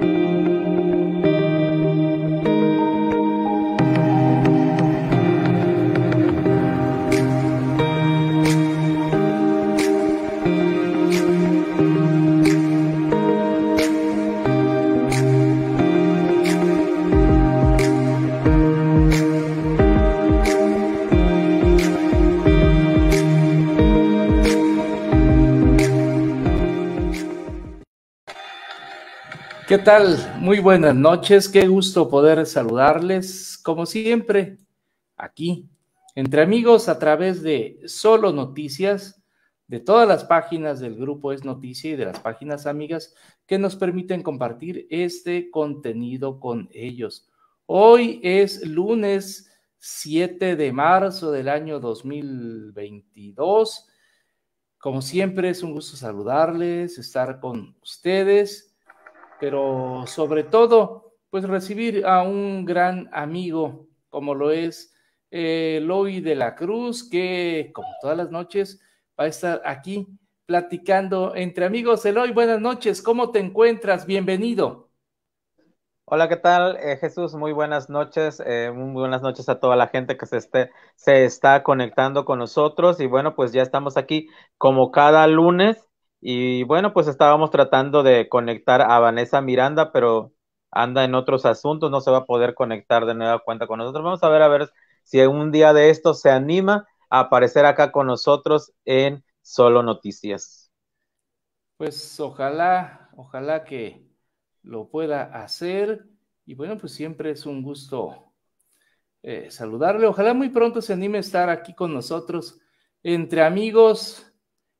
thank you tal? Muy buenas noches, qué gusto poder saludarles, como siempre, aquí, entre amigos, a través de Solo Noticias, de todas las páginas del grupo Es Noticia y de las páginas amigas que nos permiten compartir este contenido con ellos. Hoy es lunes 7 de marzo del año 2022. Como siempre, es un gusto saludarles, estar con ustedes pero sobre todo, pues recibir a un gran amigo como lo es eh, de la Cruz, que como todas las noches va a estar aquí platicando entre amigos. Eloy, buenas noches, ¿cómo te encuentras? Bienvenido. Hola, ¿qué tal? Eh, Jesús, muy buenas noches, eh, muy buenas noches a toda la gente que se, esté, se está conectando con nosotros y bueno, pues ya estamos aquí como cada lunes y bueno, pues estábamos tratando de conectar a Vanessa Miranda, pero anda en otros asuntos, no se va a poder conectar de nueva cuenta con nosotros. Vamos a ver a ver si un día de esto se anima a aparecer acá con nosotros en Solo Noticias. Pues ojalá, ojalá que lo pueda hacer. Y bueno, pues siempre es un gusto eh, saludarle. Ojalá muy pronto se anime a estar aquí con nosotros entre amigos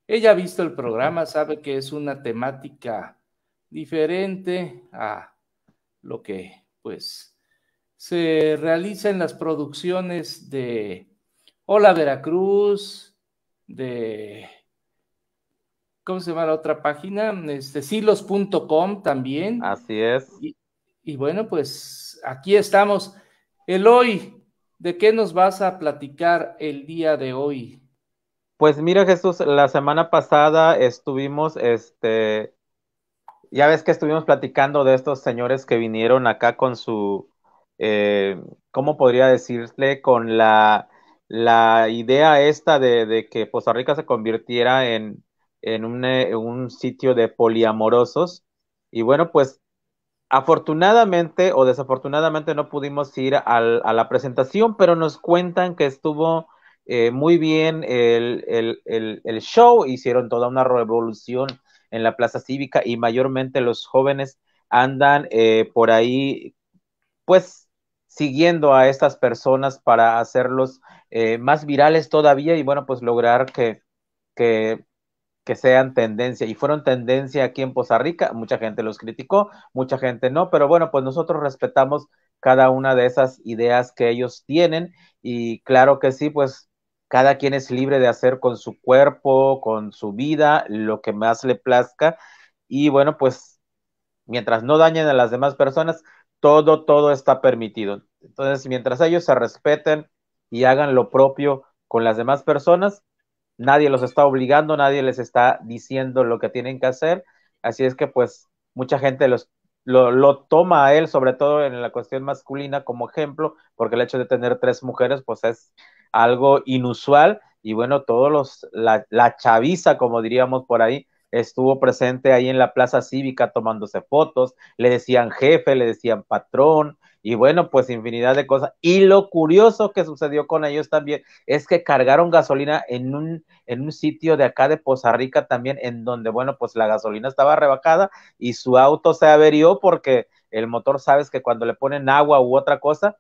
ella ha visto el programa, sabe que es una temática diferente a lo que pues se realiza en las producciones de Hola Veracruz, de ¿cómo se llama la otra página? Este, silos.com también. Así es. Y, bueno, pues aquí estamos. El hoy, ¿de qué nos vas a platicar el día de hoy? Pues mira, Jesús, la semana pasada estuvimos, este, ya ves que estuvimos platicando de estos señores que vinieron acá con su, eh, ¿cómo podría decirle? Con la, la idea esta de, que Costa Rica se convirtiera en, un, eh, un sitio de poliamorosos. Y bueno, pues afortunadamente o desafortunadamente no pudimos ir a la presentación, pero nos cuentan que estuvo eh, muy bien el, show, hicieron toda una revolución en la plaza cívica y mayormente los jóvenes andan eh, por ahí, pues siguiendo a estas personas para hacerlos eh, más virales todavía y bueno, pues lograr que, que, que sean tendencia. Y fueron tendencia aquí en Poza Rica, mucha gente los criticó, mucha gente no, pero bueno, pues nosotros respetamos cada una de esas ideas que ellos tienen y claro que sí, pues cada quien es libre de hacer con su cuerpo, con su vida, lo que más le plazca. Y bueno, pues mientras no dañen a las demás personas, todo, todo está permitido. Entonces, mientras ellos se respeten y hagan lo propio con las demás personas, nadie los está obligando, nadie les está diciendo lo que tienen que hacer. Así es que pues mucha gente los, lo, lo, toma a él, sobre todo en la cuestión masculina, como ejemplo, porque el hecho de tener tres mujeres, pues es algo inusual. Y bueno, todos los, la, chaviza, como diríamos por ahí, estuvo presente ahí en la plaza cívica tomándose fotos, le decían jefe, le decían patrón, y bueno, pues infinidad de cosas. Y lo curioso que sucedió con ellos también es que cargaron gasolina en un, en un sitio de acá de Poza Rica también, en donde, bueno, pues la gasolina estaba rebajada y su auto se averió porque el motor, sabes que cuando le ponen agua u otra cosa,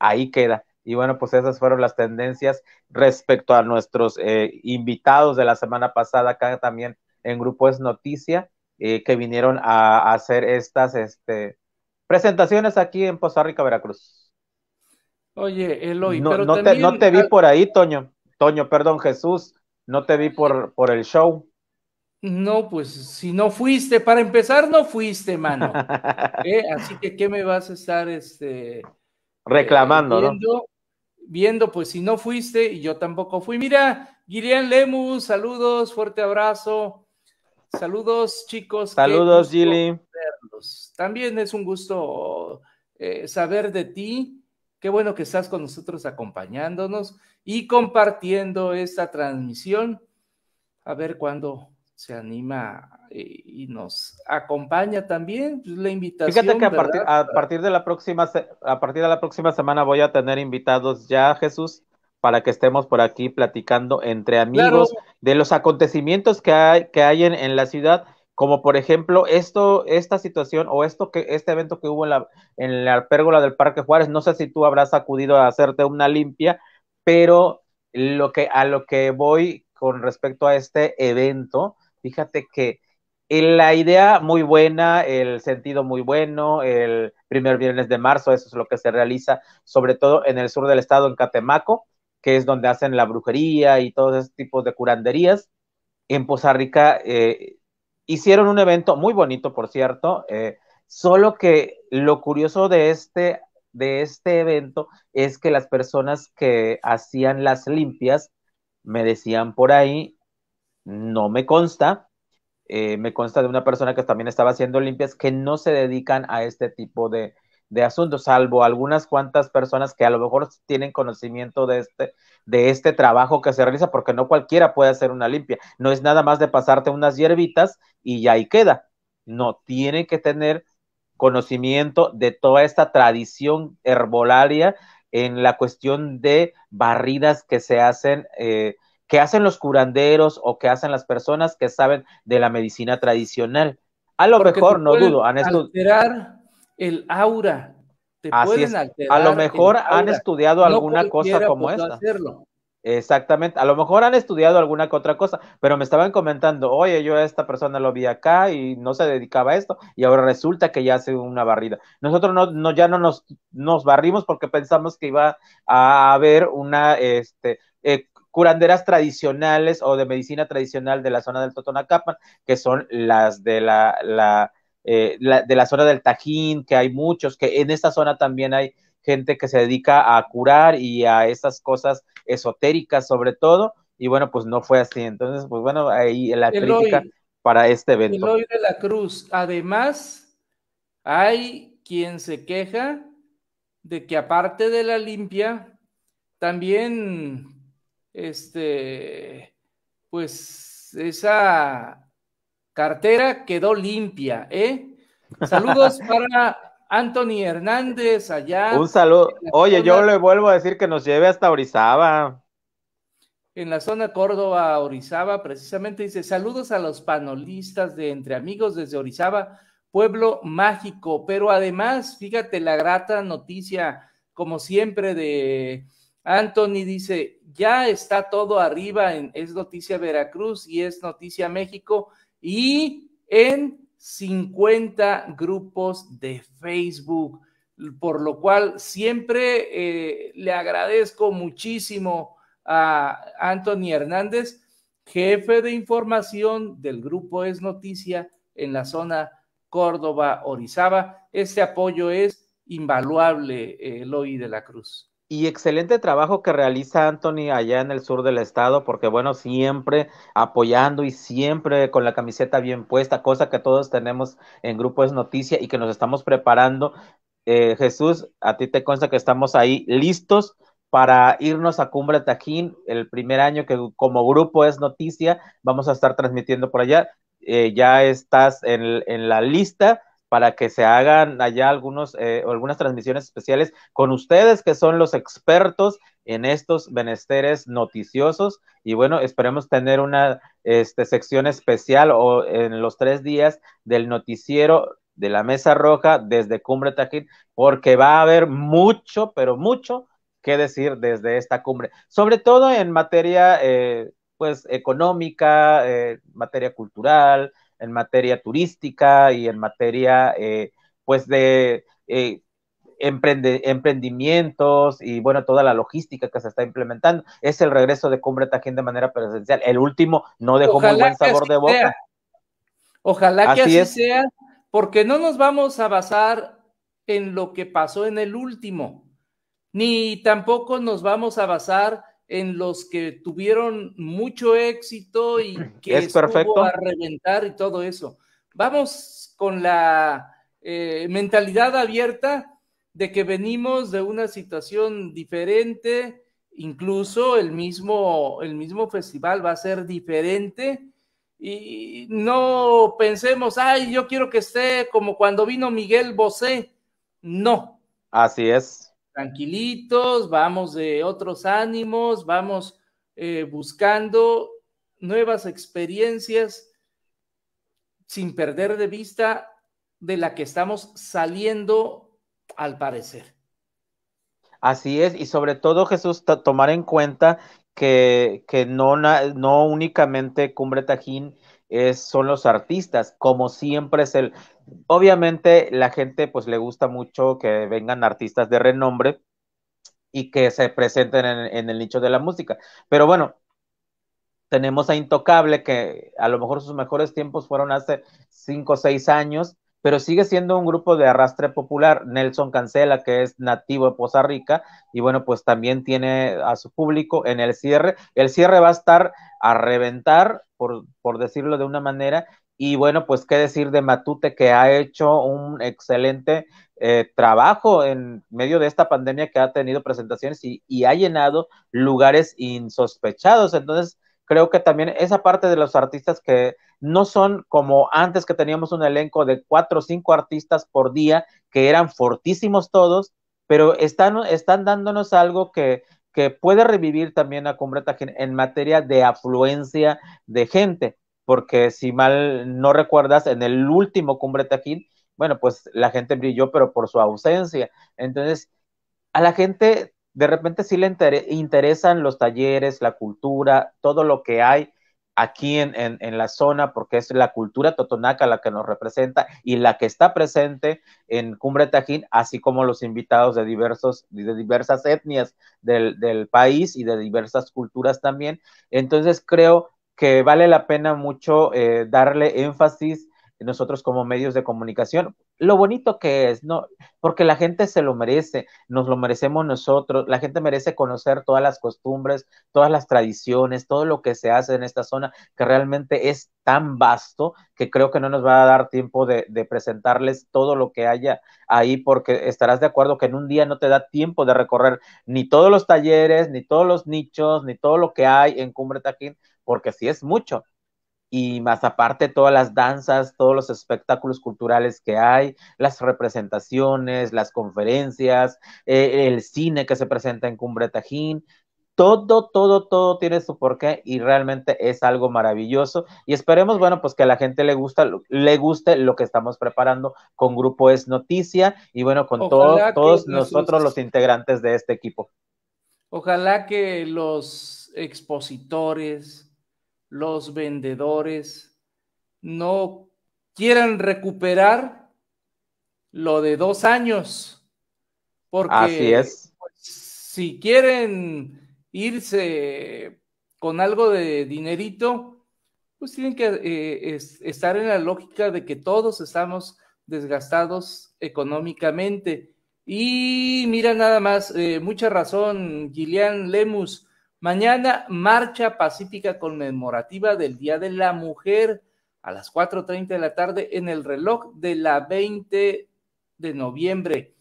ahí queda. Y bueno, pues esas fueron las tendencias respecto a nuestros eh, invitados de la semana pasada acá también en Grupo Es Noticia, eh, que vinieron a, hacer estas este, presentaciones aquí en Poza Rica, Veracruz. Oye, Eloy, no, pero no, te, no te vi por ahí, Toño. Toño, perdón, Jesús, no te vi por, por el show. No, pues si no fuiste, para empezar, no fuiste, mano. Eh, así que, ¿qué me vas a estar este, reclamando? ¿no? viendo, pues si no fuiste y yo tampoco fui. Mira, guirian Lemus, saludos, fuerte abrazo. Saludos, chicos. Saludos, Gili. También es un gusto eh, saber de ti. Qué bueno que estás con nosotros acompañándonos y compartiendo esta transmisión. A ver cuándo se anima eh, y nos acompaña también pues, la invitación. Fíjate que a partir, de la próxima a partir de la próxima semana voy a tener invitados ya, Jesús, para que estemos por aquí platicando entre amigos de los acontecimientos que hay, que en, la ciudad, como por ejemplo esto, esta situación o esto que este evento que hubo en la, en la pérgola del Parque Juárez. No sé si tú habrás acudido a hacerte una limpia, pero lo que a lo que voy con respecto a este evento Fíjate que la idea muy buena, el sentido muy bueno, el primer viernes de marzo, eso es lo que se realiza, sobre todo en el sur del estado, en Catemaco, que es donde hacen la brujería y todos esos tipos de curanderías. En Poza Rica eh, hicieron un evento muy bonito, por cierto, eh, solo que lo curioso de este, de este evento es que las personas que hacían las limpias, me decían por ahí, no me consta, eh, me consta de una persona que también estaba haciendo limpias que no se dedican a este tipo de, de asuntos, salvo algunas cuantas personas que a lo mejor tienen conocimiento de este, de este trabajo que se realiza, porque no cualquiera puede hacer una limpia. No es nada más de pasarte unas hierbitas y ya ahí queda. No, tienen que tener conocimiento de toda esta tradición herbolaria en la cuestión de barridas que se hacen eh, que hacen los curanderos o que hacen las personas que saben de la medicina tradicional. A lo mejor, no dudo, han estudiado. Alterar el aura. Te pueden Alterar a lo mejor han estudiado alguna cosa como esta. Exactamente, a lo mejor han estudiado alguna que otra cosa, pero me estaban comentando, oye, yo a esta persona lo vi acá y no se dedicaba a esto, y ahora resulta que ya hace una barrida. Nosotros no, ya no nos, nos barrimos porque pensamos que iba a haber una, este, eh, curanderas tradicionales o de medicina tradicional de la zona del Totonacapan, que son las de eh, la, de la zona del Tajín, que hay muchos, que en esta zona también hay gente que se dedica a curar y a estas cosas esotéricas sobre todo, y bueno, pues no fue así. Entonces, pues bueno, ahí la crítica para este evento. El de la cruz. Además, hay quien se queja de que aparte de la limpia, también este, pues esa cartera quedó limpia, ¿eh? Saludos para Anthony Hernández allá. Un saludo. Oye, yo le vuelvo a decir que nos lleve hasta Orizaba. En la zona Córdoba, Orizaba, precisamente dice, saludos a los panelistas de Entre Amigos desde Orizaba, pueblo mágico, pero además, fíjate la grata noticia, como siempre, de Anthony dice, ya está todo arriba en Es Noticia Veracruz y Es Noticia México y en 50 grupos de Facebook, por lo cual siempre eh, le agradezco muchísimo a Anthony Hernández, jefe de información del grupo Es Noticia en la zona Córdoba-Orizaba. Este apoyo es invaluable, eh, Eloy de la Cruz y excelente trabajo que realiza Anthony allá en el sur del estado, porque bueno, siempre apoyando y siempre con la camiseta bien puesta, cosa que todos tenemos en Grupo Es Noticia y que nos estamos preparando. Eh, Jesús, a ti te consta que estamos ahí listos para irnos a Cumbre Tajín, el primer año que como Grupo Es Noticia vamos a estar transmitiendo por allá. Eh, ya estás en, en la lista para que se hagan allá algunos, eh, algunas transmisiones especiales con ustedes que son los expertos en estos menesteres noticiosos y bueno, esperemos tener una este, sección especial o en los tres días del noticiero de la Mesa Roja desde Cumbre Tajín, porque va a haber mucho, pero mucho que decir desde esta cumbre, sobre todo en materia eh, pues económica, eh, materia cultural, en materia turística y en materia, eh, pues, de eh, emprendimientos y, bueno, toda la logística que se está implementando. Es el regreso de Cumbre Tajín de manera presencial. El último no dejó muy buen sabor de boca. Ojalá que así, sea, porque no nos vamos a basar en lo que pasó en el último, ni tampoco nos vamos a basar en los que tuvieron mucho éxito y que es perfecto. a reventar y todo eso. Vamos con la eh, mentalidad abierta de que venimos de una situación diferente, incluso el mismo, el mismo festival va a ser diferente y no pensemos, ay, yo quiero que esté como cuando vino Miguel Bosé, no. Así es tranquilitos, vamos de otros ánimos, vamos eh, buscando nuevas experiencias sin perder de vista de la que estamos saliendo al parecer. Así es, y sobre todo Jesús, tomar en cuenta que, no, no únicamente Cumbre Tajín es, son los artistas, como siempre es el, obviamente la gente pues le gusta mucho que vengan artistas de renombre y que se presenten en, el nicho de la música. Pero bueno, tenemos a Intocable, que a lo mejor sus mejores tiempos fueron hace cinco o 6 años, pero sigue siendo un grupo de arrastre popular. Nelson Cancela, que es nativo de Poza Rica, y bueno, pues también tiene a su público en el cierre. El cierre va a estar a reventar, por, por decirlo de una manera, y bueno, pues qué decir de Matute, que ha hecho un excelente eh, trabajo en medio de esta pandemia que ha tenido presentaciones y, ha llenado lugares insospechados. Entonces, creo que también esa parte de los artistas que no son como antes que teníamos un elenco de cuatro o cinco artistas por día, que eran fortísimos todos, pero están, están dándonos algo que, que puede revivir también a Cumbreta en materia de afluencia de gente porque si mal no recuerdas, en el último Cumbre Tajín, bueno, pues la gente brilló, pero por su ausencia. Entonces, a la gente de repente sí le interesan los talleres, la cultura, todo lo que hay aquí en, la zona, porque es la cultura totonaca la que nos representa y la que está presente en Cumbre Tajín, así como los invitados de, diversos, de diversas etnias del, del país y de diversas culturas también. Entonces creo que vale la pena mucho eh, darle énfasis nosotros como medios de comunicación. Lo bonito que es, ¿no? Porque la gente se lo merece, nos lo merecemos nosotros, la gente merece conocer todas las costumbres, todas las tradiciones, todo lo que se hace en esta zona, que realmente es tan vasto que creo que no nos va a dar tiempo de, presentarles todo lo que haya ahí, porque estarás de acuerdo que en un día no te da tiempo de recorrer ni todos los talleres, ni todos los nichos, ni todo lo que hay en Cumbre Taquín, porque sí es mucho. Y más aparte todas las danzas, todos los espectáculos culturales que hay, las representaciones, las conferencias, eh, el cine que se presenta en Cumbre Tajín, todo, todo, todo tiene su porqué y realmente es algo maravilloso. Y esperemos, bueno, pues que a la gente le gusta, le guste lo que estamos preparando con Grupo Es Noticia y bueno, con todos nosotros los integrantes de este equipo. Ojalá que los expositores, los vendedores no quieran recuperar lo de dos años. Porque Así es. Pues, si quieren irse con algo de dinerito, pues tienen que eh, estar en la lógica de que todos estamos desgastados económicamente. Y mira nada más, eh, mucha razón, Gillian Lemus Mañana, marcha pacífica conmemorativa del Día de la Mujer a las 4.30 de la tarde en el reloj de la 20 de noviembre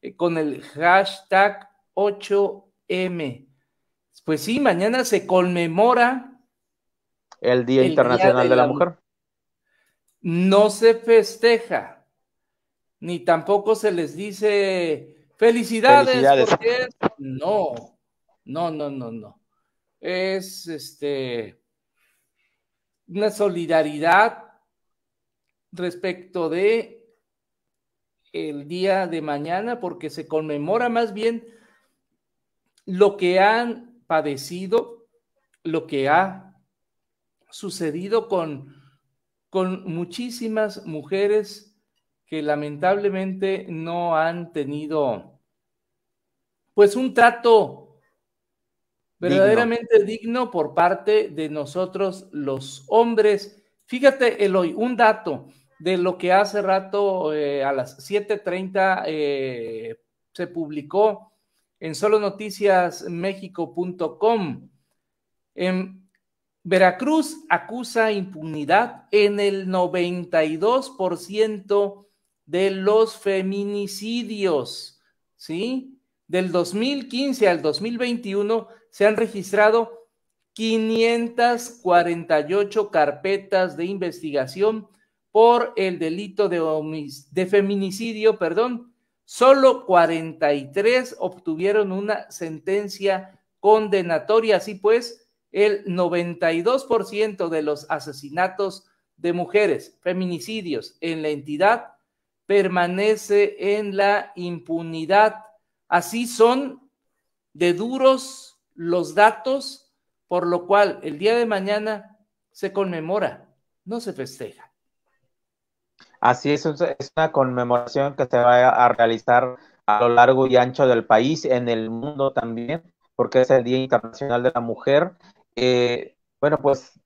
eh, con el hashtag 8M. Pues sí, mañana se conmemora. El Día Internacional de, la, Mujer. No se festeja, ni tampoco se les dice felicidades, no, no, no, no, no es este, una solidaridad respecto de el día de mañana porque se conmemora más bien lo que han padecido, lo que ha sucedido con, con muchísimas mujeres que lamentablemente no han tenido pues un trato verdaderamente digno. por parte de nosotros los hombres. Fíjate, Eloy, un dato de lo que hace rato eh, a las 7.30 treinta eh, se publicó en solonoticiasmexico.com. En Veracruz acusa impunidad en el 92% de los feminicidios, ¿sí? Del 2015 al 2021 se han registrado 548 carpetas de investigación por el delito de, feminicidio, perdón, solo 43 obtuvieron una sentencia condenatoria. Así pues, el 92% de los asesinatos de mujeres, feminicidios en la entidad, permanece en la impunidad. Así son de duros los datos, por lo cual el día de mañana se conmemora, no se festeja. Así es, es una conmemoración que se va a realizar a lo largo y ancho del país, en el mundo también, porque es el Día Internacional de la Mujer. Eh, bueno, pues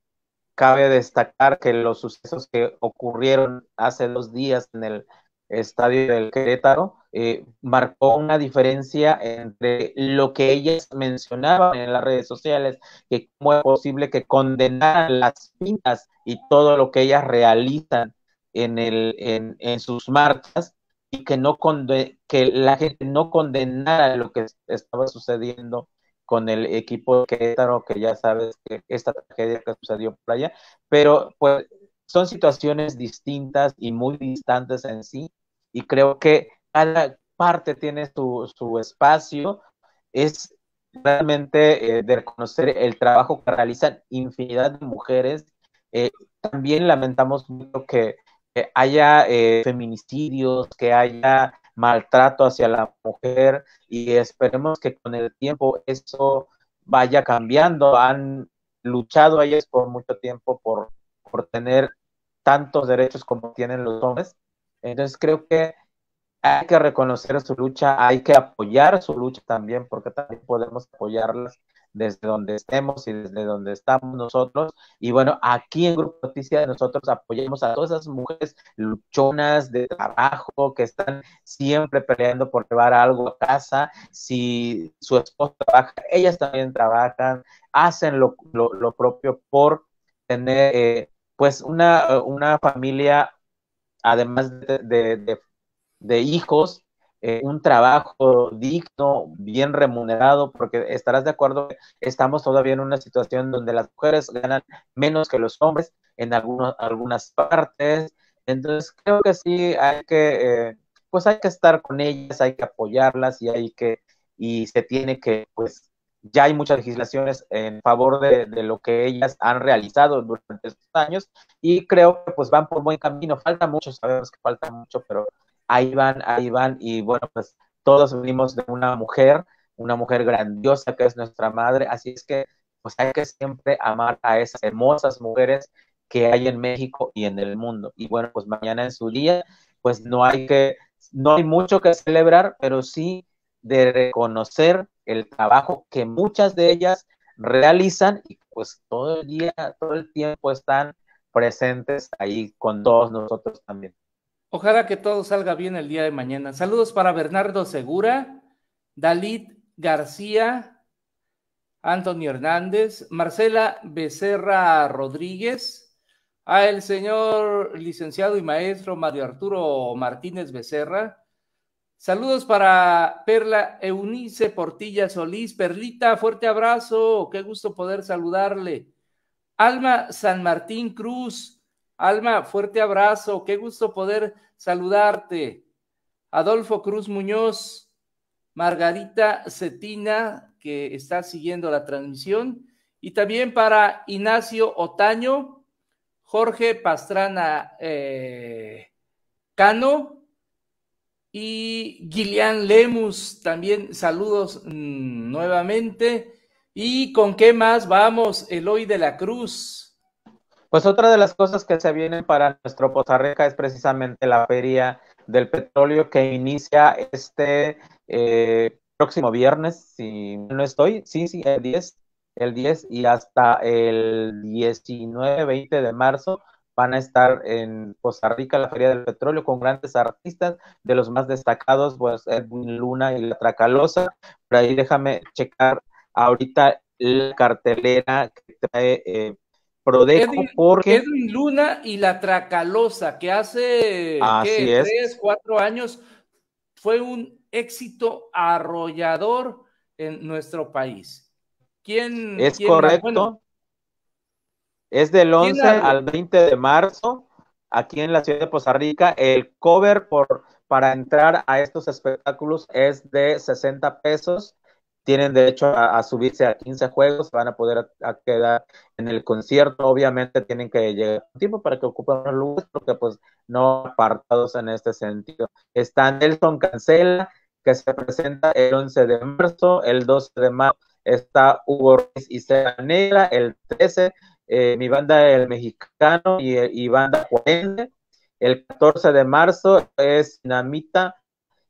cabe destacar que los sucesos que ocurrieron hace dos días en el estadio del Querétaro, eh, marcó una diferencia entre lo que ellas mencionaban en las redes sociales, que cómo es posible que condenaran las finas y todo lo que ellas realizan en, el, en, sus marchas y que, no que la gente no condenara lo que estaba sucediendo con el equipo de que ya sabes que esta tragedia que sucedió por playa, pero pues son situaciones distintas y muy distantes en sí, y creo que cada parte tiene su, su espacio, es realmente eh, de reconocer el trabajo que realizan infinidad de mujeres. Eh, también lamentamos mucho que, haya eh, feminicidios, que haya maltrato hacia la mujer y esperemos que con el tiempo eso vaya cambiando. Han luchado ellas por mucho tiempo por, por tener tantos derechos como tienen los hombres. Entonces creo que hay que reconocer su lucha, hay que apoyar su lucha también, porque también podemos apoyarlas desde donde estemos y desde donde estamos nosotros. Y bueno, aquí en Grupo Noticias nosotros apoyamos a todas esas mujeres luchonas de trabajo que están siempre peleando por llevar algo a casa. Si su esposo trabaja, ellas también trabajan, hacen lo, lo, propio por tener eh, pues una, una familia además de, de, de, de hijos, eh, un trabajo digno, bien remunerado, porque estarás de acuerdo estamos todavía en una situación donde las mujeres ganan menos que los hombres en algunas algunas partes. Entonces, creo que sí hay que, eh, pues hay que estar con ellas, hay que apoyarlas y hay que, y se tiene que, pues, ya hay muchas legislaciones en favor de, de, lo que ellas han realizado durante estos años y creo que pues van por buen camino. Falta mucho, sabemos que falta mucho, pero ahí van, ahí van, y bueno, pues todos venimos de una mujer, una mujer grandiosa que es nuestra madre, así es que pues hay que siempre amar a esas hermosas mujeres que hay en México y en el mundo. Y bueno, pues mañana en su día, pues no hay que, no hay mucho que celebrar, pero sí de reconocer el trabajo que muchas de ellas realizan y pues todo el día, todo el tiempo están presentes ahí con todos nosotros también. Ojalá que todo salga bien el día de mañana. Saludos para Bernardo Segura, Dalit García, Antonio Hernández, Marcela Becerra Rodríguez, al señor licenciado y maestro Mario Arturo Martínez Becerra. Saludos para Perla Eunice Portilla Solís. Perlita, fuerte abrazo. Qué gusto poder saludarle. Alma San Martín Cruz. Alma, fuerte abrazo, qué gusto poder saludarte. Adolfo Cruz Muñoz, Margarita Cetina, que está siguiendo la transmisión, y también para Ignacio Otaño, Jorge Pastrana eh, Cano y Gillian Lemus, también saludos mm, nuevamente. ¿Y con qué más vamos? Eloy de la Cruz. Pues otra de las cosas que se vienen para nuestro Poza Rica es precisamente la feria del petróleo que inicia este eh, próximo viernes, si no estoy, sí, sí, el 10, el 10 y hasta el 19, 20 de marzo van a estar en Costa Rica la Feria del Petróleo con grandes artistas de los más destacados, pues Edwin Luna y la Tracalosa. Por ahí déjame checar ahorita la cartelera que trae eh, Prodejo Edwin, porque. Edwin Luna y la Tracalosa, que hace tres, cuatro años fue un éxito arrollador en nuestro país. ¿Quién es correcto? es del 11 al 20 de marzo aquí en la ciudad de Poza Rica. El cover por, para entrar a estos espectáculos es de 60 pesos tienen derecho a, subirse a 15 juegos, van a poder quedar en el concierto, obviamente tienen que llegar a tiempo para que ocupen los lugares, porque pues no apartados en este sentido. Está Nelson Cancela, que se presenta el 11 de marzo, el 12 de marzo está Hugo Ruiz y Sera Negra, el 13, eh, mi banda El Mexicano y, eh, banda 40. El 14 de marzo es Namita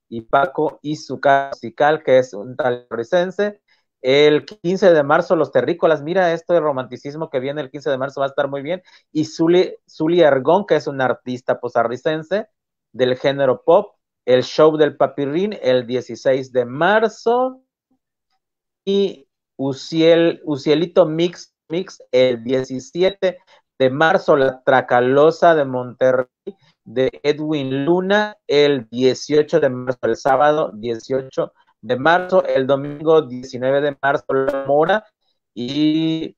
y Paco su que es un tal El 15 de marzo, Los Terrícolas, mira esto de romanticismo que viene el 15 de marzo, va a estar muy bien. Y Zuli, Zuli Argón que es un artista posarricense del género pop. El show del papirrín el 16 de marzo. Y Ucielito Mix, Mix el 17 de marzo, la Tracalosa de Monterrey de Edwin Luna el 18 de marzo, el sábado 18 de marzo, el domingo 19 de marzo La Mora y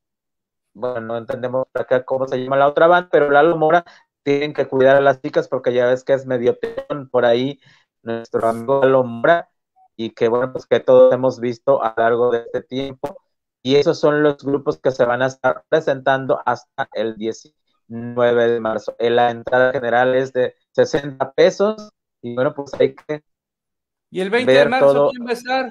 bueno, no entendemos acá cómo se llama la otra banda, pero La Lomora tienen que cuidar a las chicas porque ya ves que es medio peón por ahí nuestro amigo Lalo y que bueno, pues que todos hemos visto a lo largo de este tiempo y esos son los grupos que se van a estar presentando hasta el 18 9 de marzo. Eh, la entrada general es de 60 pesos y bueno, pues hay que... ¿Y el 20 de marzo todo. quién va a estar?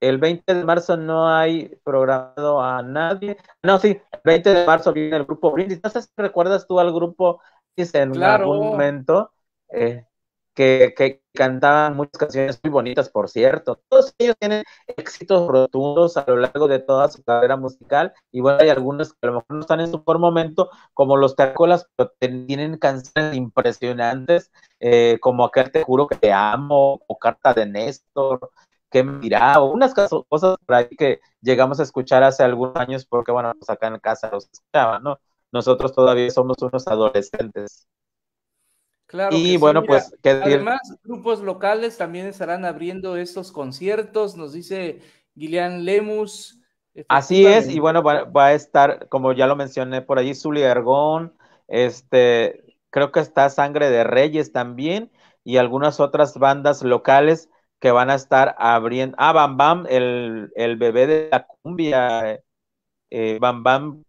El 20 de marzo no hay programado a nadie. No, sí, el 20 de marzo viene el grupo Brindis. No sé si recuerdas tú al grupo Brindis en algún momento. Eh, que, cantaban muchas canciones muy bonitas, por cierto. Todos ellos tienen éxitos rotundos a lo largo de toda su carrera musical y bueno, hay algunos que a lo mejor no están en su mejor momento, como los Tercolas, pero tienen canciones impresionantes, eh, como Aquel Te Juro que Te Amo, o Carta de Néstor, que mira o unas cosas por ahí que llegamos a escuchar hace algunos años, porque bueno, pues acá en casa los escuchaban, ¿no? Nosotros todavía somos unos adolescentes y bueno, pues además grupos locales también estarán abriendo estos conciertos, nos dice Guilian Lemus. Así es, y bueno, va, a estar, como ya lo mencioné por allí, Zuli Argón este, creo que está Sangre de Reyes también, y algunas otras bandas locales que van a estar abriendo. Ah, Bam Bam, el, bebé de la cumbia, eh, Bam Bam,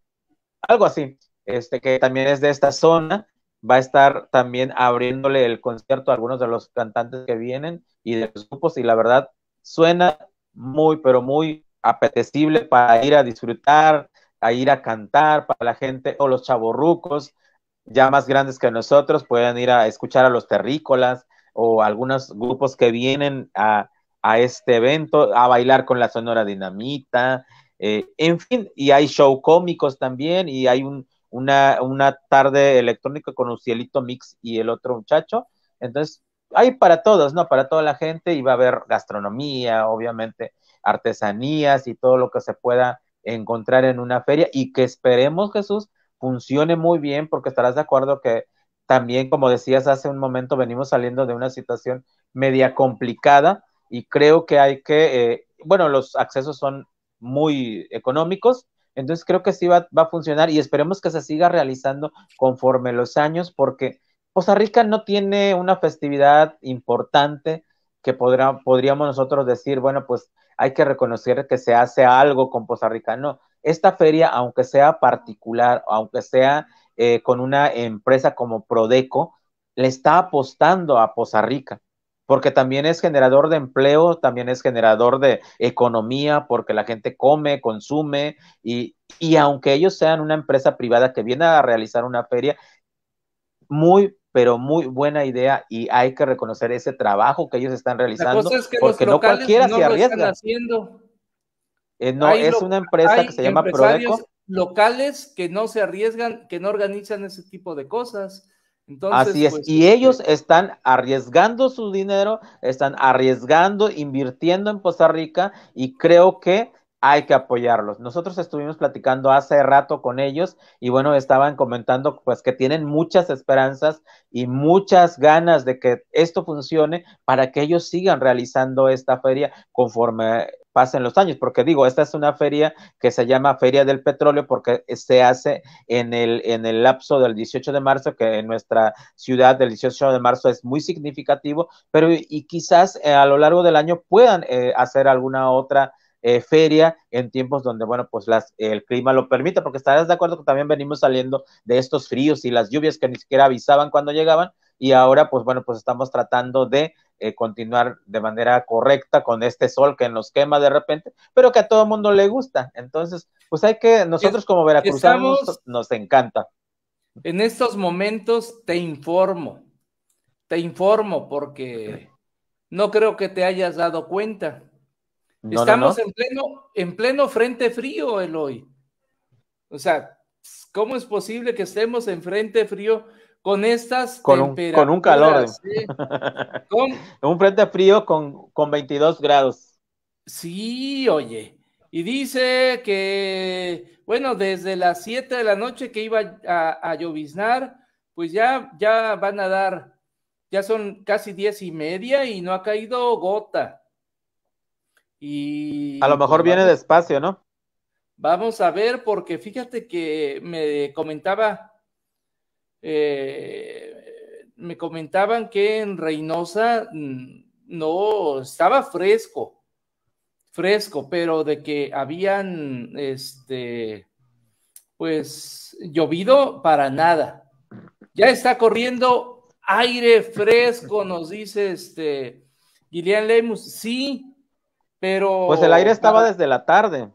algo así, este, que también es de esta zona va a estar también abriéndole el concierto a algunos de los cantantes que vienen y de los grupos y la verdad suena muy, pero muy apetecible para ir a disfrutar, a ir a cantar, para la gente o los chavorrucos ya más grandes que nosotros pueden ir a escuchar a los terrícolas o algunos grupos que vienen a, este evento, a bailar con la Sonora Dinamita, eh, en fin, y hay show cómicos también y hay un, una, tarde electrónica con un cielito Mix y el otro muchacho. Entonces, hay para todos, ¿no? Para toda la gente y va a haber gastronomía, obviamente, artesanías y todo lo que se pueda encontrar en una feria y que esperemos, Jesús, funcione muy bien porque estarás de acuerdo que también, como decías hace un momento, venimos saliendo de una situación media complicada y creo que hay que, eh, bueno, los accesos son muy económicos, entonces creo que sí va, a funcionar y esperemos que se siga realizando conforme los años porque Costa Rica no tiene una festividad importante que podríamos nosotros decir, bueno, pues hay que reconocer que se hace algo con Costa Rica. No, esta feria, aunque sea particular, aunque sea eh, con una empresa como Prodeco, le está apostando a Poza Rica porque también es generador de empleo, también es generador de economía, porque la gente come, consume, y, aunque ellos sean una empresa privada que viene a realizar una feria, muy, pero muy buena idea y hay que reconocer ese trabajo que ellos están realizando, porque no cualquiera se arriesga. Eh, no, es una empresa que se llama Prodeco. locales que no se arriesgan, que no organizan ese tipo de cosas. Así es, pues, y este, ellos están arriesgando su dinero, están arriesgando, invirtiendo en Costa Rica y creo que hay que apoyarlos. Nosotros estuvimos platicando hace rato con ellos y bueno, estaban comentando pues que tienen muchas esperanzas y muchas ganas de que esto funcione para que ellos sigan realizando esta feria conforme pasen los años, porque digo, esta es una feria que se llama Feria del Petróleo porque se hace en el, en el lapso del 18 de marzo, que en nuestra ciudad del 18 de marzo es muy significativo, pero y quizás eh, a lo largo del año puedan eh, hacer alguna otra. Eh, feria en tiempos donde, bueno, pues las, el clima lo permita, porque estarás de acuerdo que también venimos saliendo de estos fríos y las lluvias que ni siquiera avisaban cuando llegaban, y ahora pues bueno, pues estamos tratando de eh, continuar de manera correcta con este sol que nos quema de repente, pero que a todo mundo le gusta. Entonces, pues hay que, nosotros como veracruzanos nos encanta. En estos momentos te informo, te informo porque no creo que te hayas dado cuenta. Estamos en pleno, en pleno frente frío, el hoy O sea, ¿cómo es posible que estemos en frente frío con estas con un, Con un calor. ¿eh? Con, un frente frío con, con 22 grados. Sí, oye. Y dice que, bueno, desde las 7 de la noche que iba a, lloviznar, pues ya, ya van a dar, ya son casi diez y media y no ha caído gota. Y. A lo mejor pues viene despacio, ¿no? Vamos a ver, porque fíjate que me comentaba eh, me comentaban que en Reynosa mm, no estaba fresco, fresco, pero de que habían, este, pues, llovido para nada. Ya está corriendo aire fresco, nos dice este Gillian Lemus. Sí, pero. Pues el aire estaba desde la tarde.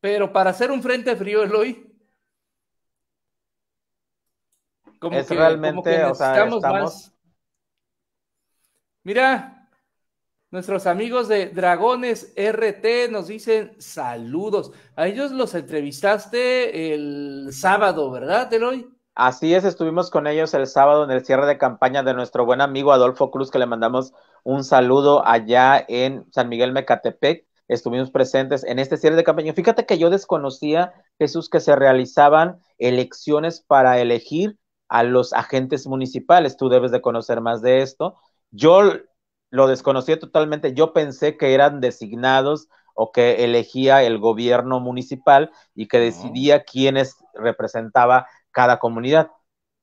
Pero para hacer un frente frío, Eloy, Como es que, realmente, Mira, nuestros amigos de Dragones RT nos dicen saludos. A ellos los entrevistaste el sábado, ¿verdad, Eloy? Así es, estuvimos con ellos el sábado en el cierre de campaña de nuestro buen amigo Adolfo Cruz, que le mandamos un saludo allá en San Miguel Mecatepec. Estuvimos presentes en este cierre de campaña. Fíjate que yo desconocía, Jesús, que se realizaban elecciones para elegir a los agentes municipales. Tú debes de conocer más de esto. Yo lo desconocía totalmente. Yo pensé que eran designados o que elegía el gobierno municipal y que decidía quiénes representaba cada comunidad.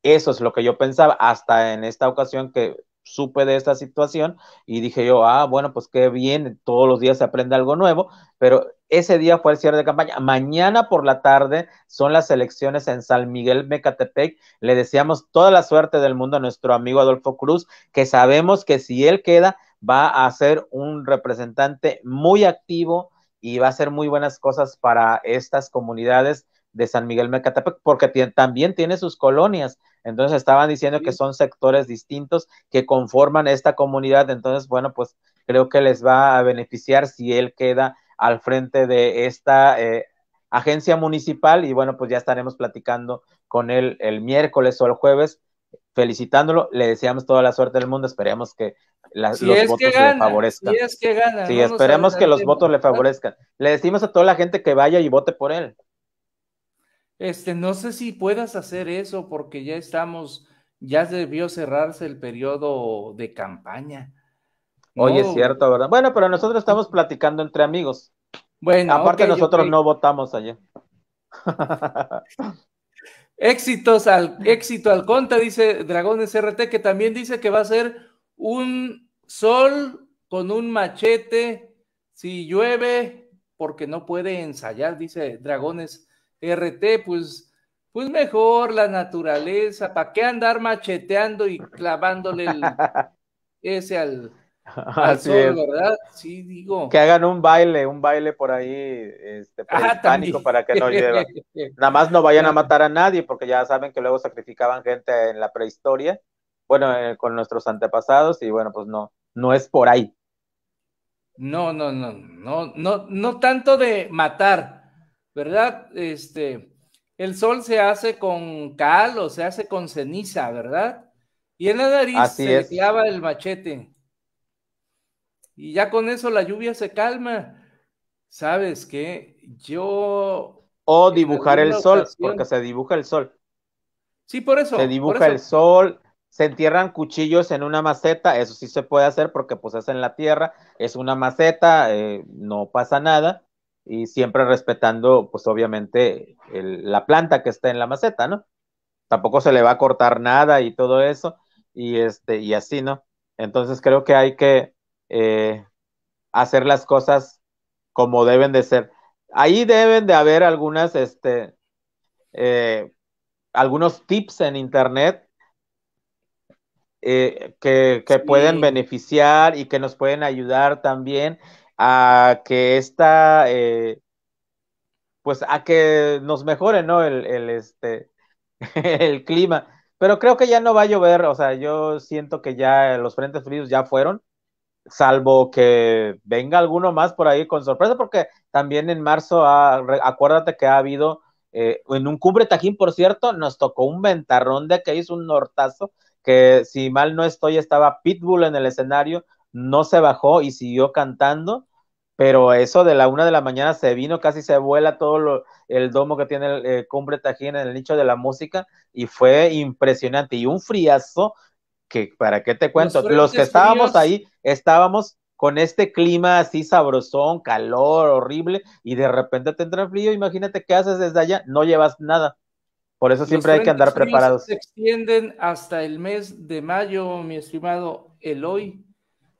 Eso es lo que yo pensaba hasta en esta ocasión que supe de esta situación y dije yo, ah, bueno, pues qué bien, todos los días se aprende algo nuevo, pero ese día fue el cierre de campaña. Mañana por la tarde son las elecciones en San Miguel Mecatepec. Le deseamos toda la suerte del mundo a nuestro amigo Adolfo Cruz, que sabemos que si él queda, va a ser un representante muy activo y va a hacer muy buenas cosas para estas comunidades de San Miguel Mecatepec, porque también tiene sus colonias entonces estaban diciendo que son sectores distintos que conforman esta comunidad. Entonces, bueno, pues creo que les va a beneficiar si él queda al frente de esta eh, agencia municipal y bueno, pues ya estaremos platicando con él el miércoles o el jueves, felicitándolo, le deseamos toda la suerte del mundo, esperemos que las los votos le favorezcan. sí, esperemos que los votos le favorezcan. Le decimos a toda la gente que vaya y vote por él. Este, no sé si puedas hacer eso porque ya estamos, ya debió cerrarse el periodo de campaña. Oye, es cierto, ¿verdad? Bueno, pero nosotros estamos platicando entre amigos. Bueno, aparte nosotros no votamos allá. Éxitos al éxito al Conta, dice Dragones RT, que también dice que va a ser un sol con un machete si llueve, porque no puede ensayar, dice Dragones RT, pues, pues mejor la naturaleza, ¿para qué andar macheteando y clavándole ese al, ¿verdad? Sí, digo. Que hagan un baile, un baile por ahí, este, ah, para que no lleven. nada más no vayan a matar a nadie, porque ya saben que luego sacrificaban gente en la prehistoria, bueno, eh, con nuestros antepasados, y bueno, pues no, no es por ahí. No, no, no, no, no, no tanto de matar, ¿verdad? Este, el sol se hace con cal o se hace con ceniza, ¿verdad? Y en la nariz se el machete. Y ya con eso la lluvia se calma. ¿Sabes qué? Yo. O dibujar el sol, porque se dibuja el sol. Sí, por eso. Se dibuja el sol, se entierran cuchillos en una maceta, eso sí se puede hacer porque pues es en la tierra, es una maceta, eh, no pasa nada y siempre respetando, pues obviamente, la planta que está en la maceta, ¿no? Tampoco se le va a cortar nada y todo eso, y, este, y así, ¿no? Entonces creo que hay que eh, hacer las cosas como deben de ser. Ahí deben de haber algunas, este, eh, algunos tips en internet eh, que, que pueden beneficiar y que nos pueden ayudar también a que esta, eh, pues a que nos mejore, ¿no? El, el, este, el clima. Pero creo que ya no va a llover, o sea, yo siento que ya los frentes fríos ya fueron, salvo que venga alguno más por ahí con sorpresa, porque también en marzo, ah, acuérdate que ha habido, eh, en un cumbre Tajín, por cierto, nos tocó un ventarrón de que hizo un nortazo, que si mal no estoy, estaba Pitbull en el escenario, no se bajó y siguió cantando, pero eso de la una de la mañana se vino, casi se vuela todo el domo que tiene el eh, Cumbre Tajín en el nicho de la música y fue impresionante y un friazo que, ¿para qué te cuento? Los, que estábamos ahí, estábamos con este clima así sabrosón, calor horrible y de repente te entra frío, imagínate qué haces desde allá, no llevas nada. Por eso siempre hay que andar preparados. Se extienden hasta el mes de mayo, mi estimado Eloy.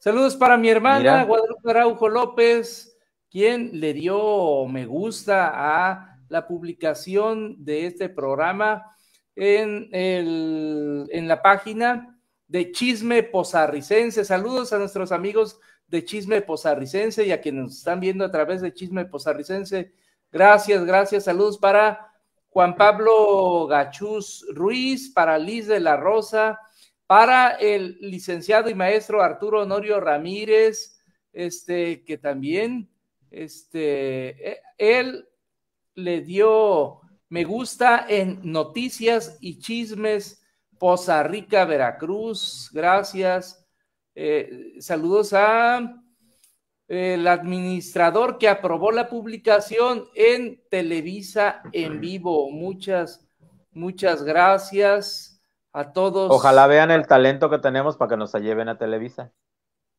Saludos para mi hermana Guadalupe Araujo López, quien le dio me gusta a la publicación de este programa en, en la página de Chisme Posarricense. Saludos a nuestros amigos de Chisme Posarricense y a quienes nos están viendo a través de Chisme Posarricense. Gracias, gracias. Saludos para Juan Pablo Gachús Ruiz, para Liz de la Rosa, para el licenciado y maestro Arturo Honorio Ramírez, este, que también, este, e, él le dio me gusta en Noticias y Chismes, Poza Rica, Veracruz, gracias. Eh, saludos a el administrador que aprobó la publicación en Televisa en vivo. Muchas, muchas gracias a todos. Ojalá vean el talento que tenemos para que nos lleven a Televisa.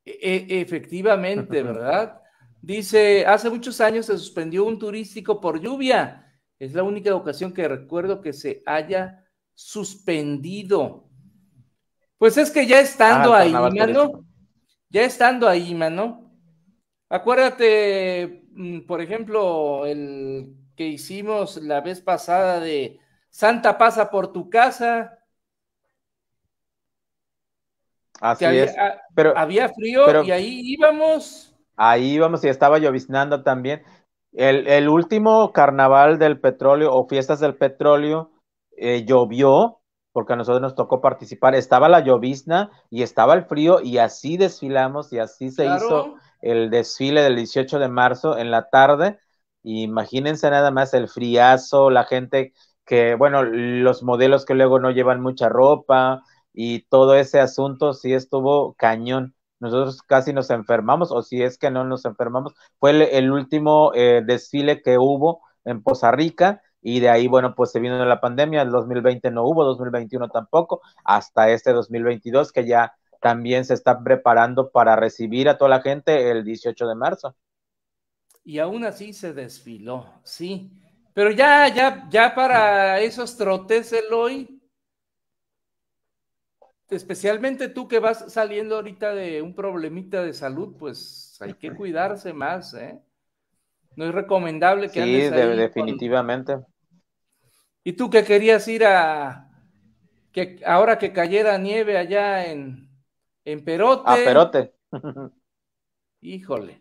E, e, efectivamente, ¿verdad? Dice, hace muchos años se suspendió un turístico por lluvia. Es la única ocasión que recuerdo que se haya suspendido. Pues es que ya estando ah, ahí, mano, ya estando ahí, mano. Acuérdate, mm, por ejemplo, el que hicimos la vez pasada de Santa pasa por tu casa Así es. Había, ah, pero, había frío y ahí íbamos. Ahí íbamos y estaba lloviznando también. El, último carnaval del petróleo o fiestas del petróleo eh, llovió porque a nosotros nos tocó participar. Estaba la llovizna y estaba el frío y así desfilamos y así se hizo el desfile del 18 de marzo en la tarde. Imagínense nada más el friazo, la gente que, bueno, los modelos que luego no llevan mucha ropa, y todo ese asunto sí estuvo cañón. Nosotros casi nos enfermamos, o si es que no nos enfermamos. Fue el, último eh, desfile que hubo en Poza Rica y de ahí, bueno, pues se vino la pandemia, el 2020 no hubo, 2021 tampoco, hasta este 2022 que ya también se está preparando para recibir a toda la gente el 18 de marzo. Y aún así se desfiló, sí. Pero ya, ya, ya para esos trotes, Eloy, especialmente tú que vas saliendo ahorita de un problemita de salud, pues hay que cuidarse más, ¿eh? No es recomendable que sí, definitivamente. ¿Y tú que querías ir a que ahora que cayera nieve allá en, en Perote? A Perote. Híjole.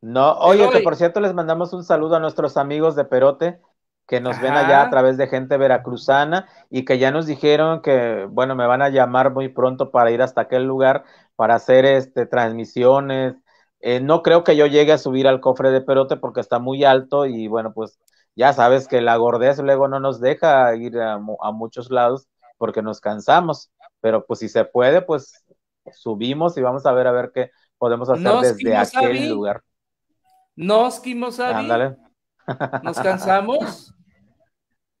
No, oye, que por cierto les mandamos un saludo a nuestros amigos de Perote que nos ven allá a través de gente veracruzana y que ya nos dijeron que, bueno, me van a llamar muy pronto para ir hasta aquel lugar para hacer este, transmisiones. Eh, no creo que yo llegue a subir al cofre de Perote porque está muy alto y bueno, pues ya sabes que la gordez luego no nos deja ir a, muchos lados porque nos cansamos, pero pues si se puede, pues subimos y vamos a ver a ver qué podemos hacer desde aquel lugar. Nos, quimos a Ándale. ¿Nos cansamos?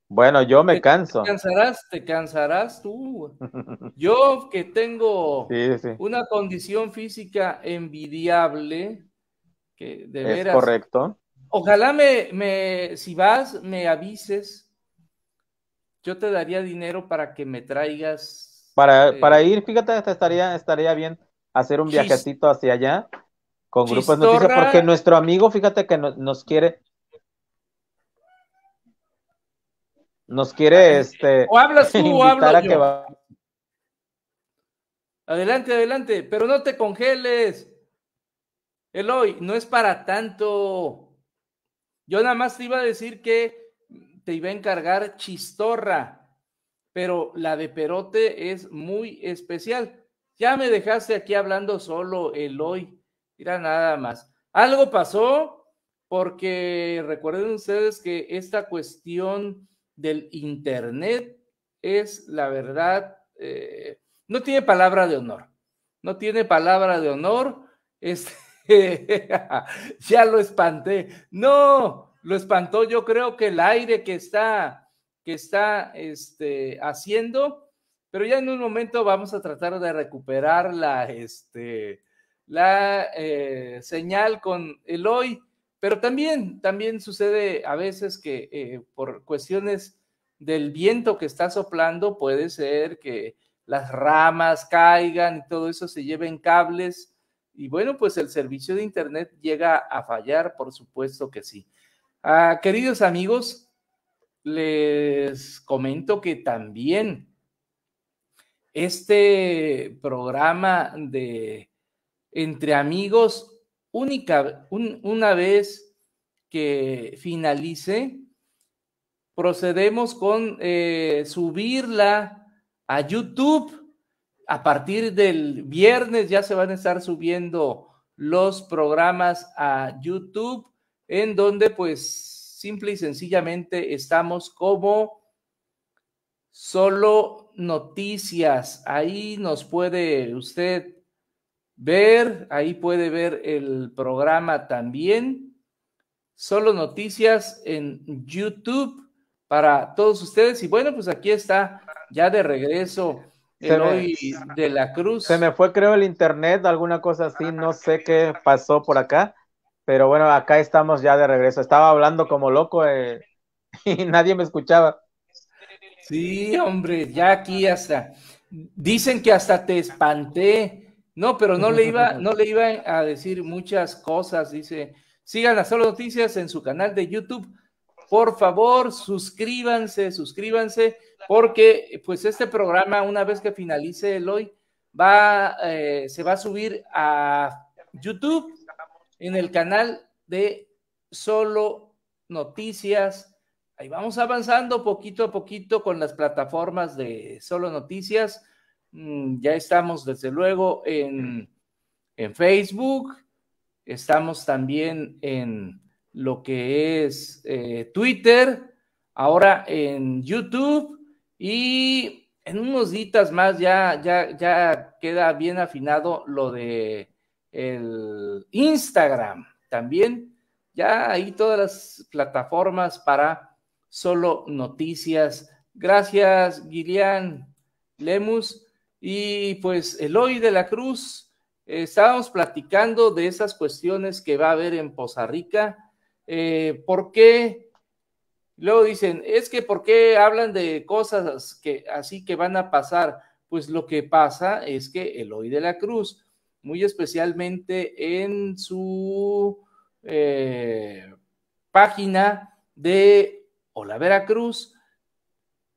Bueno, yo me canso. Te cansarás, te cansarás tú. Yo que tengo una condición física envidiable, que de es Correcto. Ojalá me, me, si vas, me avises. Yo te daría dinero para que me traigas. Para, eh, ir, fíjate, estaría, estaría bien hacer un viajecito hacia allá con grupos de Noticias, porque nuestro amigo, fíjate que nos quiere, Nos quiere ah, este. O hablas tú o hablo yo. Va... Adelante, adelante, pero no te congeles. Eloy, no es para tanto. Yo nada más te iba a decir que te iba a encargar chistorra, pero la de Perote es muy especial. Ya me dejaste aquí hablando solo, Eloy. Mira nada más. Algo pasó porque recuerden ustedes que esta cuestión del Internet es, la verdad, eh, no tiene palabra de honor. No tiene palabra de honor. Este, ya lo espanté. No, lo espantó. Yo creo que el aire que está, que está este, haciendo, pero ya en un momento vamos a tratar de recuperar la, este, la eh, señal con el hoy pero también, también sucede a veces que eh, por cuestiones del viento que está soplando puede ser que las ramas caigan y todo eso se lleven cables. Y bueno, pues el servicio de Internet llega a fallar, por supuesto que sí. Ah, queridos amigos, les comento que también este programa de Entre Amigos única, una vez que finalice, procedemos con eh, subirla a YouTube. A partir del viernes ya se van a estar subiendo los programas a YouTube, en donde pues simple y sencillamente estamos como solo noticias. Ahí nos puede usted ver, ahí puede ver el programa también. Solo noticias en YouTube para todos ustedes. Y bueno, pues aquí está ya de regreso de la Cruz. Se me fue, creo, el internet, alguna cosa así, no sé qué pasó por acá, pero bueno, acá estamos ya de regreso. Estaba hablando como loco eh, y nadie me escuchaba. Sí, hombre, ya aquí hasta. Dicen que hasta te espanté no, pero no le iba, no le iba a decir muchas cosas. Dice, sigan las solo noticias en su canal de YouTube. Por favor, suscríbanse, suscríbanse, porque pues este programa, una vez que finalice el hoy, va, eh, se va a subir a YouTube en el canal de Solo Noticias. Ahí vamos avanzando poquito a poquito con las plataformas de Solo Noticias Mm, ya estamos desde luego en, Facebook, estamos también en lo que es eh, Twitter, ahora en YouTube y en unos días más ya, ya, queda bien afinado lo de el Instagram también. Ya hay todas las plataformas para solo noticias. Gracias, Guilian Lemus. Y pues hoy de la Cruz, eh, estábamos platicando de esas cuestiones que va a haber en Poza Rica. Eh, ¿Por qué? Luego dicen, es que ¿por qué hablan de cosas que así que van a pasar? Pues lo que pasa es que hoy de la Cruz, muy especialmente en su eh, página de Hola Veracruz,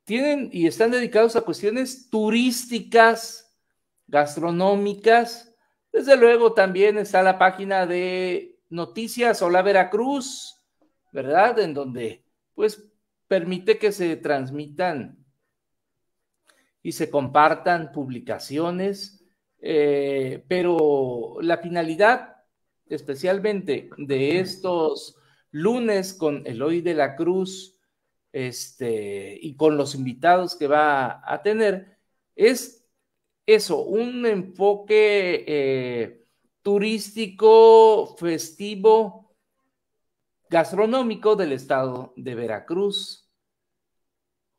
tienen y están dedicados a cuestiones turísticas, gastronómicas. Desde luego también está la página de Noticias Hola Veracruz, ¿verdad? En donde pues permite que se transmitan y se compartan publicaciones, eh, pero la finalidad especialmente de estos lunes con hoy de la Cruz, este, y con los invitados que va a tener, es eso, un enfoque eh, turístico, festivo, gastronómico del estado de Veracruz.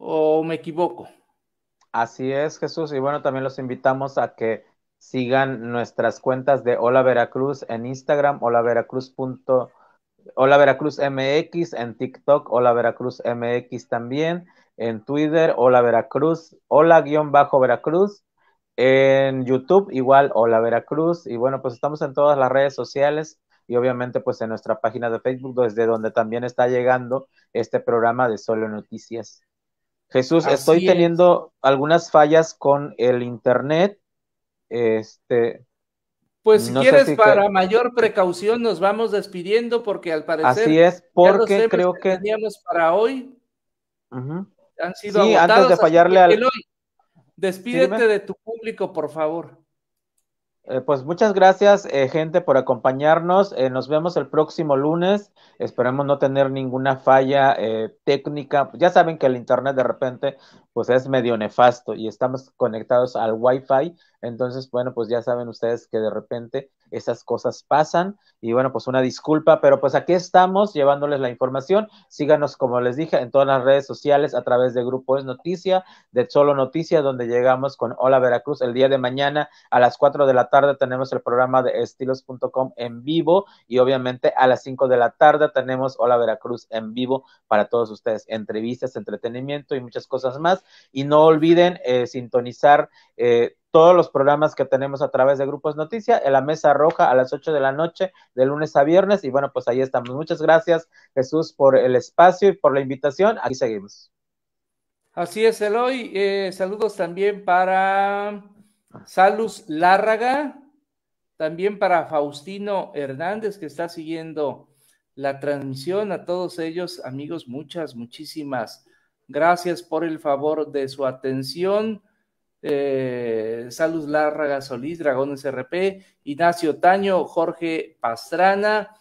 ¿O me equivoco? Así es, Jesús. Y bueno, también los invitamos a que sigan nuestras cuentas de Hola Veracruz en Instagram, holaveracruz.com Hola Veracruz MX en TikTok, Hola Veracruz MX también, en Twitter, Hola Veracruz, Hola guión bajo Veracruz, en YouTube igual, Hola Veracruz, y bueno, pues estamos en todas las redes sociales y obviamente pues en nuestra página de Facebook, desde donde también está llegando este programa de Solo Noticias. Jesús, estoy teniendo algunas fallas con el Internet, este, pues si quieres, para mayor precaución, nos vamos despidiendo porque al parecer. Así es, porque creo que. Teníamos para hoy. Han sido sí, antes de fallarle al. Despídete de tu público, por favor. Eh, pues muchas gracias, eh, gente, por acompañarnos. Eh, nos vemos el próximo lunes. Esperemos no tener ninguna falla técnica. Ya saben que el internet de repente pues es medio nefasto y estamos conectados al Wi-Fi. Entonces, bueno, pues ya saben ustedes que de repente esas cosas pasan. Y bueno, pues una disculpa, pero pues aquí estamos llevándoles la información. Síganos, como les dije, en todas las redes sociales a través de Grupo Es Noticia, de Solo Noticia, donde llegamos con Hola Veracruz. El día de mañana a las 4 de la tarde tenemos el programa de estilos.com en vivo y obviamente a las 5 de la tarde tenemos Hola Veracruz en vivo para todos ustedes. Entrevistas, entretenimiento y muchas cosas más. Y no olviden eh, sintonizar. Eh, todos los programas que tenemos a través de Grupos Noticia, en la Mesa Roja a las 8 de la noche, de lunes a viernes. Y bueno, pues ahí estamos. Muchas gracias, Jesús, por el espacio y por la invitación. Aquí seguimos. Así es, Eloy. hoy eh, saludos también para Salus Lárraga, también para Faustino Hernández, que está siguiendo la transmisión. A todos ellos, amigos, muchas, muchísimas gracias por el favor de su atención eh, Lárraga Solís, Dragones RP, Ignacio Taño, Jorge Pastrana.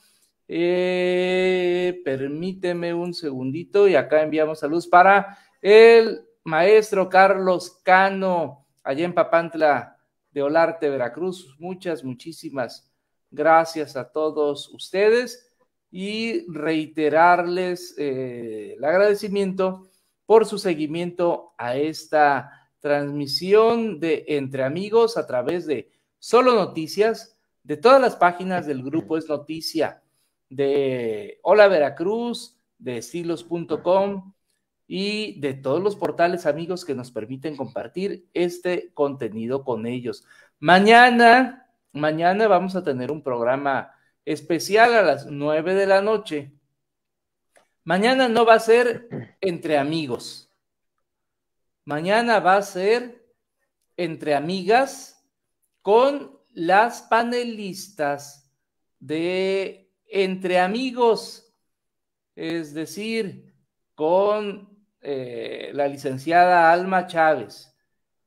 Eh, permíteme un segundito y acá enviamos saludos para el maestro Carlos Cano, allá en Papantla de Olarte, Veracruz. Muchas, muchísimas gracias a todos ustedes y reiterarles eh, el agradecimiento por su seguimiento a esta transmisión de entre amigos a través de Solo Noticias, de todas las páginas del grupo Es Noticia, de Hola Veracruz, de estilos.com y de todos los portales amigos que nos permiten compartir este contenido con ellos. Mañana, mañana vamos a tener un programa especial a las nueve de la noche. Mañana no va a ser entre amigos. Mañana va a ser entre amigas con las panelistas de entre amigos, es decir, con eh, la licenciada Alma Chávez,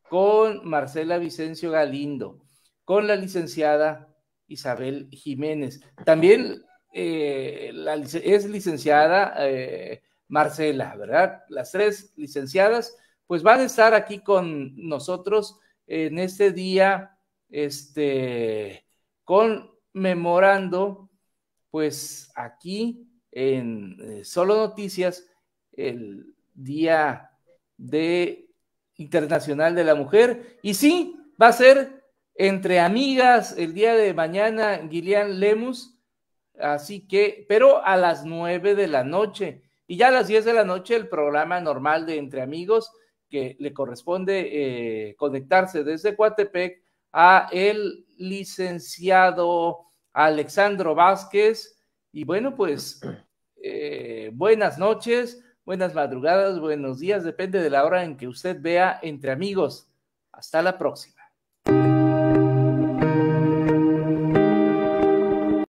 con Marcela Vicencio Galindo, con la licenciada Isabel Jiménez. También eh, es licenciada eh, Marcela, ¿verdad? Las tres licenciadas pues van a estar aquí con nosotros en este día, este, conmemorando, pues aquí en eh, Solo Noticias, el Día de Internacional de la Mujer. Y sí, va a ser entre amigas el día de mañana, Guilian Lemus. Así que, pero a las nueve de la noche. Y ya a las diez de la noche, el programa normal de Entre Amigos que le corresponde eh, conectarse desde Coatepec a el licenciado Alexandro Vázquez. Y bueno, pues eh, buenas noches, buenas madrugadas, buenos días, depende de la hora en que usted vea entre amigos. Hasta la próxima.